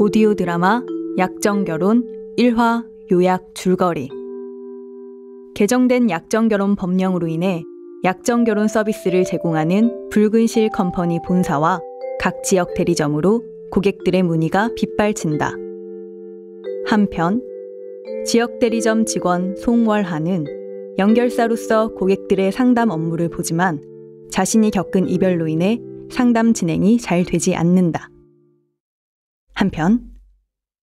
오디오 드라마 약정 결혼 1화 요약 줄거리 개정된 약정 결혼 법령으로 인해 약정 결혼 서비스를 제공하는 붉은실 컴퍼니 본사와 각 지역 대리점으로 고객들의 문의가 빗발친다. 한편 지역 대리점 직원 송월하는 연결사로서 고객들의 상담 업무를 보지만 자신이 겪은 이별로 인해 상담 진행이 잘 되지 않는다. 한편,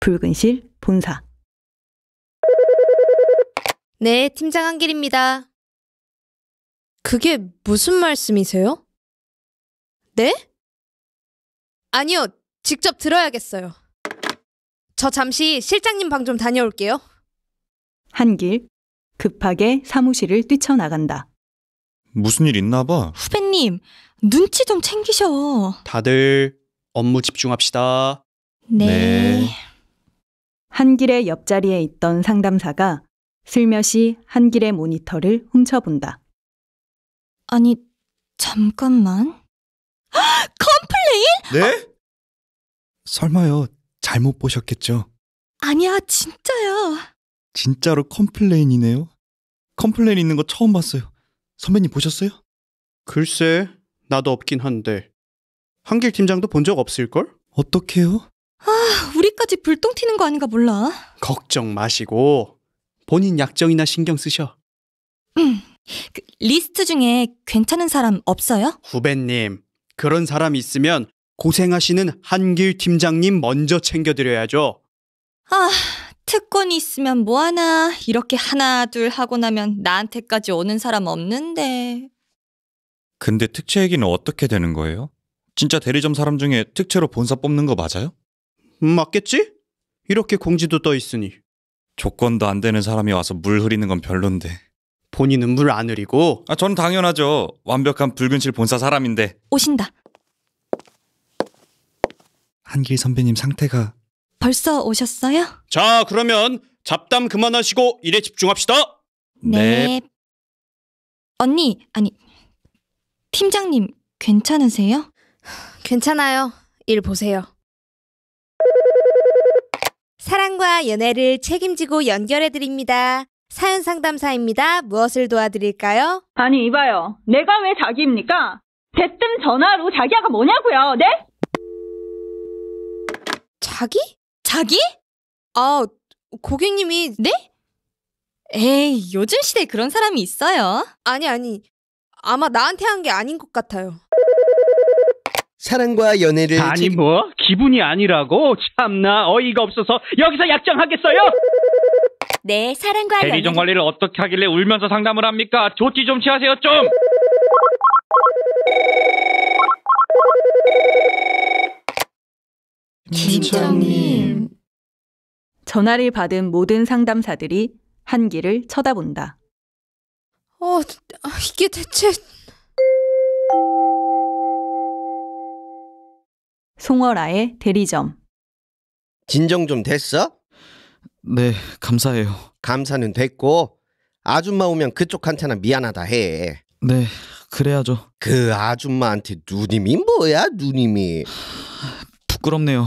붉은 실 본사. 네, 팀장 한길입니다. 그게 무슨 말씀이세요? 네? 아니요, 직접 들어야겠어요. 저 잠시 실장님 방 좀 다녀올게요. 한길, 급하게 사무실을 뛰쳐나간다. 무슨 일 있나 봐. 후배님, 눈치 좀 챙기셔. 다들 업무 집중합시다. 네. 네. 한길의 옆자리에 있던 상담사가 슬며시 한길의 모니터를 훔쳐본다. 아니, 잠깐만. 컴플레인? 네? 어? 설마요, 잘못 보셨겠죠? 아니야, 진짜요 진짜로 컴플레인이네요. 컴플레인 있는 거 처음 봤어요. 선배님 보셨어요? 글쎄, 나도 없긴 한데. 한길 팀장도 본 적 없을걸? 어떡해요 아, 우리까지 불똥 튀는 거 아닌가 몰라. 걱정 마시고 본인 약정이나 신경 쓰셔. 음, 그 리스트 중에 괜찮은 사람 없어요? 후배님, 그런 사람 있으면 고생하시는 한길 팀장님 먼저 챙겨드려야죠. 아, 특권이 있으면 뭐하나 이렇게 하나 둘 하고 나면 나한테까지 오는 사람 없는데 근데 특채 얘기는 어떻게 되는 거예요? 진짜 대리점 사람 중에 특채로 본사 뽑는 거 맞아요? 음, 맞겠지? 이렇게 공지도 떠 있으니 조건도 안 되는 사람이 와서 물 흐리는 건 별론데 본인은 물 안 흐리고 아 저는 당연하죠 완벽한 붉은실 본사 사람인데 오신다 한길 선배님 상태가 벌써 오셨어요? 자, 그러면 잡담 그만하시고 일에 집중합시다. 네. 네. 언니, 아니, 팀장님 괜찮으세요? 괜찮아요. 일 보세요. 사랑과 연애를 책임지고 연결해드립니다. 사연 상담사입니다. 무엇을 도와드릴까요? 아니 이봐요. 내가 왜 자기입니까? 대뜸 전화로 자기야가 뭐냐고요. 네? 자기? 자기? 아, 고객님이 네? 에이, 요즘 시대에 그런 사람이 있어요. 아니, 아니. 아마 나한테 한 게 아닌 것 같아요. 사랑과 연애를 아니 책- 뭐 기분이 아니라고 참나 어이가 없어서 여기서 약정하겠어요? 네, 사랑과 대리점 관리를 어떻게 하길래 울면서 상담을 합니까? 조치 좀 취하세요 좀. 김장님. 전화를 받은 모든 상담사들이 한기를 쳐다본다. 어, 이게 대체... 송월아의 대리점 진정 좀 됐어? 네, 감사해요. 감사는 됐고 아줌마 오면 그쪽 한테나 미안하다 해. 네, 그래야죠. 그 아줌마한테 누님이 뭐야, 누님이. 부끄럽네요.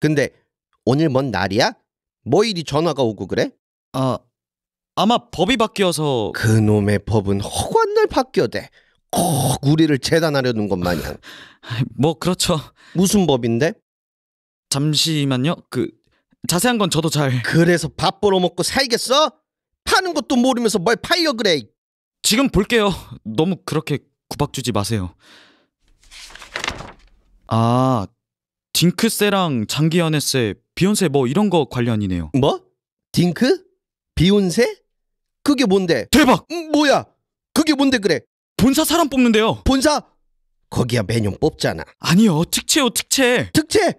근데 오늘 뭔 날이야? 뭐일이 전화가 오고 그래? 아, 아마 법이 바뀌어서 그놈의 법은 허구한 날 바뀌어대. 꼭 우리를 재단하려는 것 마냥. 뭐 그렇죠. 무슨 법인데? 잠시만요. 그 자세한 건 저도 잘. 그래서 밥 벌어먹고 살겠어? 파는 것도 모르면서 뭘 팔려 그래. 지금 볼게요. 너무 그렇게 구박주지 마세요. 아, 딩크세랑 장기연애세, 비욘세 뭐 이런 거 관련이네요. 뭐? 딩크? 비욘세? 그게 뭔데? 대박! 음, 뭐야? 그게 뭔데 그래? 본사 사람 뽑는데요. 본사? 거기야 매년 뽑잖아. 아니요, 특채요, 특채. 특채?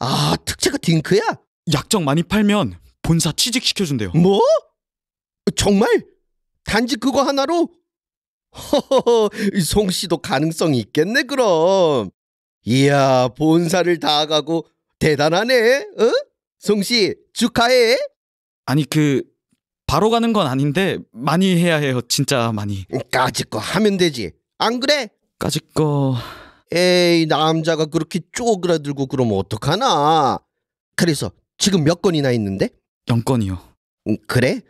아, 특채가 딩크야? 약정 많이 팔면 본사 취직시켜준대요. 뭐? 정말? 단지 그거 하나로? 허허허, 송 씨도 가능성이 있겠네, 그럼. 이야 본사를 다가고 대단하네. 어? 송씨 축하해. 아니 그 바로 가는 건 아닌데 많이 해야 해요. 진짜 많이. 음, 까짓 거 하면 되지. 안 그래? 까짓 거. 에이 남자가 그렇게 쪼그라들고 그러면 어떡하나. 그래서 지금 몇 건이나 있는데? 영건이요. 음, 그래?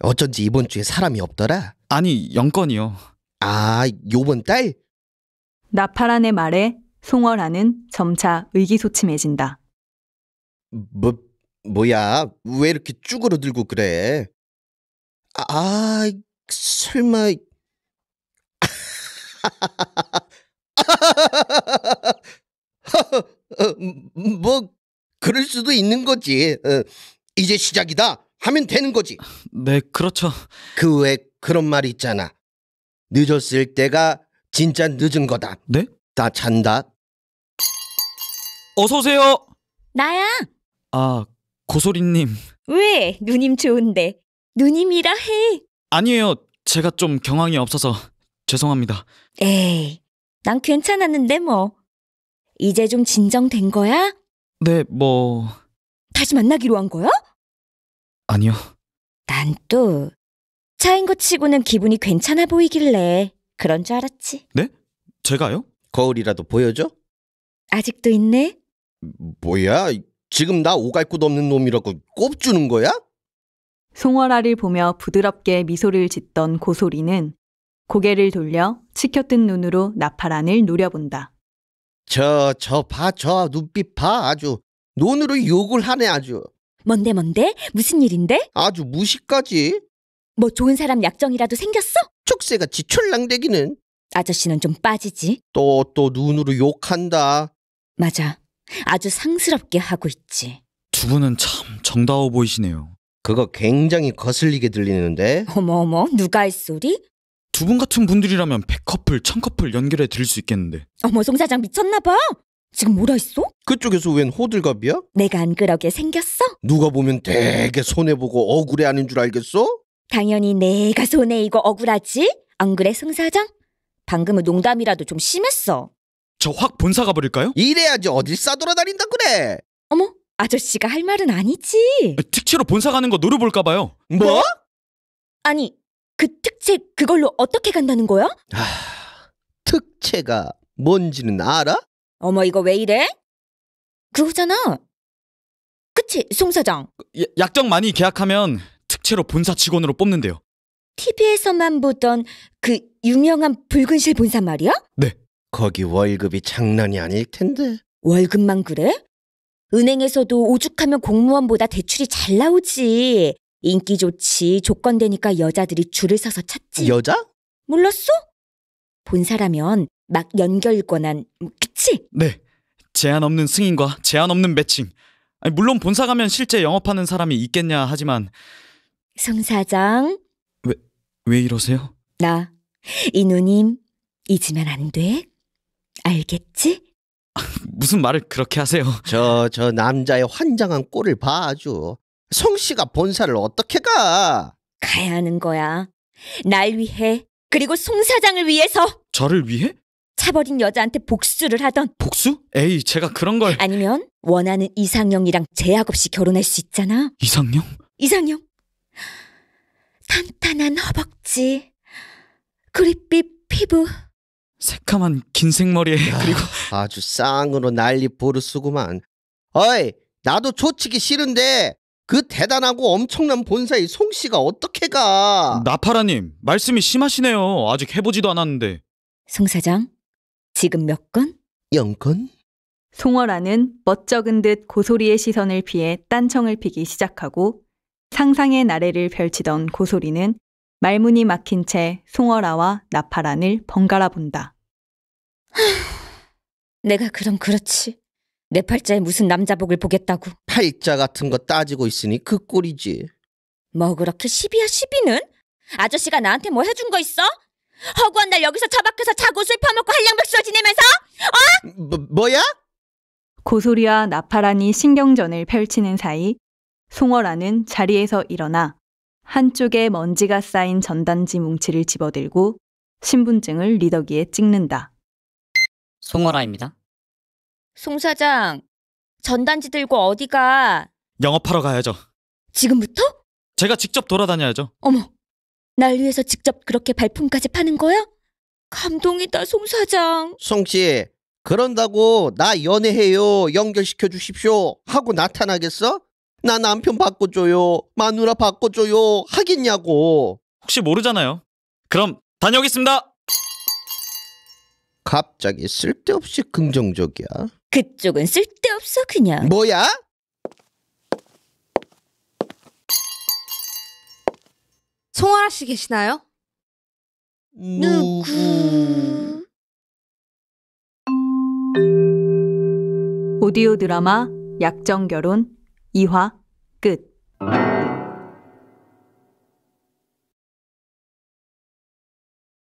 어쩐지 이번 주에 사람이 없더라. 아니 영건이요. 아 요번 달? 나파란의 말에 송월하는 점차 의기소침해진다. 뭐, 뭐야? 왜 이렇게 쭈그러들고 그래? 아, 아 설마. 뭐, 그럴 수도 있는 거지. 어, 이제 시작이다 하면 되는 거지. 네, 그렇죠. 그외 그런 말 있잖아. 늦었을 때가 진짜 늦은 거다. 네? 나 잔다. 어서 오세요. 나야. 아, 고소리님. 왜? 누님 좋은데. 누님이라 해. 아니에요. 제가 좀 경황이 없어서 죄송합니다. 에이, 난 괜찮았는데 뭐. 이제 좀 진정된 거야? 네, 뭐... 다시 만나기로 한 거야? 아니요. 난 또 차인 거 치고는 기분이 괜찮아 보이길래 그런 줄 알았지. 네? 제가요? 거울이라도 보여줘? 아직도 있네? 뭐야? 지금 나 오갈곳 없는 놈이라고 꼽주는 거야? 송월아를 보며 부드럽게 미소를 짓던 고소리는 고개를 돌려 치켜뜬 눈으로 나파란을 노려본다. 저, 저 봐, 저 눈빛 봐. 아주 눈으로 욕을 하네 아주. 뭔데 뭔데? 무슨 일인데? 아주 무식까지뭐 좋은 사람 약정이라도 생겼어? 촉새같이 출랑대기는. 아저씨는 좀 빠지지. 또 또 눈으로 욕한다. 맞아. 아주 상스럽게 하고 있지. 두 분은 참 정다워 보이시네요. 그거 굉장히 거슬리게 들리는데. 어머어머, 누가 할 소리? 두 분 같은 분들이라면 100커플, 1000커플 연결해 드릴 수 있겠는데. 어머, 송 사장 미쳤나 봐. 지금 뭐라 했어? 그쪽에서 웬 호들갑이야? 내가 안 그러게 생겼어? 누가 보면 되게 손해보고 억울해 하는 줄 알겠어? 당연히 내가 손해이고 억울하지? 안 그래, 송 사장? 방금은 농담이라도 좀 심했어. 저확 본사 가버릴까요? 이래야지 어딜 싸돌아다닌다 그래. 어머, 아저씨가 할 말은 아니지. 아, 특채로 본사 가는 거 노려볼까 봐요. 뭐? 뭐? 아니, 그 특채 그걸로 어떻게 간다는 거야? 하, 아, 특채가 뭔지는 알아? 어머, 이거 왜 이래? 그거잖아. 그치, 송 사장. 약정 많이 계약하면 특채로 본사 직원으로 뽑는데요. TV에서만 보던 그 유명한 붉은실 본사 말이야? 네, 거기 월급이 장난이 아닐 텐데. 월급만 그래? 은행에서도 오죽하면 공무원보다 대출이 잘 나오지. 인기 좋지. 조건 되니까 여자들이 줄을 서서 찾지. 여자? 몰랐어? 본사라면 막 연결 권한, 그치? 네. 제한 없는 승인과 제한 없는 매칭. 아니, 물론 본사 가면 실제 영업하는 사람이 있겠냐 하지만 송 사장. 왜, 왜 이러세요? 나, 이누님, 잊으면 안 돼. 알겠지? 무슨 말을 그렇게 하세요? 저, 저 남자의 환장한 꼴을 봐 아주. 성씨가 본사를 어떻게 가? 가야 하는 거야. 날 위해 그리고 송 사장을 위해서 저를 위해? 차버린 여자한테 복수를 하던 복수? 에이, 제가 그런 걸 아니면 원하는 이상형이랑 제약 없이 결혼할 수 있잖아. 이상형? 이상형. 탄탄한 허벅지, 그릿빛 피부. 새까만긴 생머리에 그리고 아주 쌍으로 난리 보르쓰구만. 어이, 나도 초치기 싫은데 그 대단하고 엄청난 본사의송 씨가 어떻게 가? 나파라님 말씀이 심하시네요. 아직 해보지도 않았는데 송 사장, 지금 몇 건? 영건? 송어라는 멋쩍은 듯 고소리의 시선을 피해 딴청을 피기 시작하고 상상의 나래를 펼치던 고소리는 말문이 막힌 채 송어라와 나파란을 번갈아 본다. 내가 그럼 그렇지. 내 팔자에 무슨 남자복을 보겠다고. 팔자 같은 거 따지고 있으니 그 꼴이지. 뭐 그렇게 시비야 시비는? 아저씨가 나한테 뭐 해준 거 있어? 허구한 날 여기서 처박혀서 자고 술 퍼먹고 한량백수어 지내면서? 어? 뭐, 뭐야? 고소리와 나파란이 신경전을 펼치는 사이 송어라는 자리에서 일어나 한쪽에 먼지가 쌓인 전단지 뭉치를 집어들고 신분증을 리더기에 찍는다. 송어라입니다. 송 사장, 전단지 들고 어디가? 영업하러 가야죠. 지금부터? 제가 직접 돌아다녀야죠. 어머, 날 위해서 직접 그렇게 발품까지 파는 거야? 감동이다, 송 사장. 송씨, 그런다고 나 연애해요 연결시켜 주십시오 하고 나타나겠어? 나 남편 바꿔줘요. 마누라 바꿔줘요. 하겠냐고. 혹시 모르잖아요. 그럼 다녀오겠습니다. 갑자기 쓸데없이 긍정적이야. 그쪽은 쓸데없어 그냥. 뭐야? 송아라 씨 계시나요? 누구? 오디오 드라마 약정 결혼 2화 끝.